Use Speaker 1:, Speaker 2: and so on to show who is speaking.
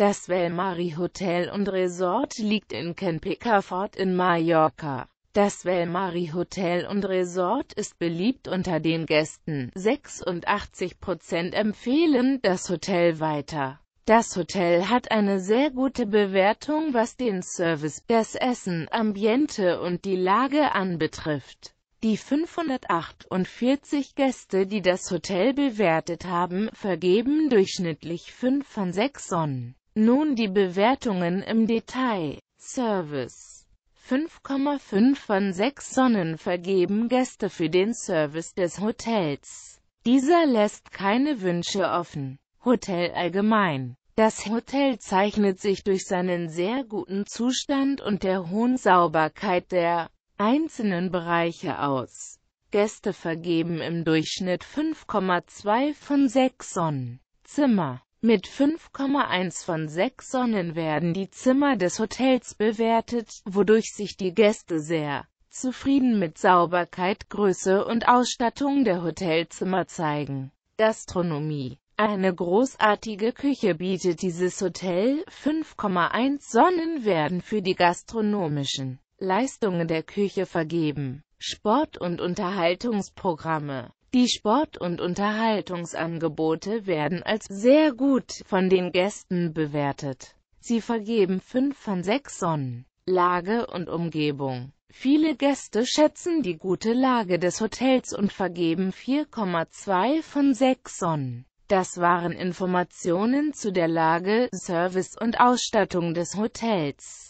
Speaker 1: Das Valmari Hotel und Resort liegt in Can Fort in Mallorca. Das Valmari Hotel und Resort ist beliebt unter den Gästen. 86% empfehlen das Hotel weiter. Das Hotel hat eine sehr gute Bewertung, was den Service, das Essen, Ambiente und die Lage anbetrifft. Die 548 Gäste, die das Hotel bewertet haben, vergeben durchschnittlich 5 von 6 Sonnen. Nun die Bewertungen im Detail. Service 5,5 von 6 Sonnen vergeben Gäste für den Service des Hotels. Dieser lässt keine Wünsche offen. Hotel allgemein das Hotel zeichnet sich durch seinen sehr guten Zustand und der hohen Sauberkeit der einzelnen Bereiche aus. Gäste vergeben im Durchschnitt 5,2 von 6 Sonnen. Zimmer mit 5,1 von 6 Sonnen werden die Zimmer des Hotels bewertet, wodurch sich die Gäste sehr zufrieden mit Sauberkeit, Größe und Ausstattung der Hotelzimmer zeigen. Gastronomie eine großartige Küche bietet dieses Hotel, 5,1 Sonnen werden für die gastronomischen Leistungen der Küche vergeben. Sport- und Unterhaltungsprogramme die Sport- und Unterhaltungsangebote werden als sehr gut von den Gästen bewertet. Sie vergeben 5 von 6 Sonnen. Lage und Umgebung Viele Gäste schätzen die gute Lage des Hotels und vergeben 4,2 von 6 Sonnen. Das waren Informationen zu der Lage, Service und Ausstattung des Hotels.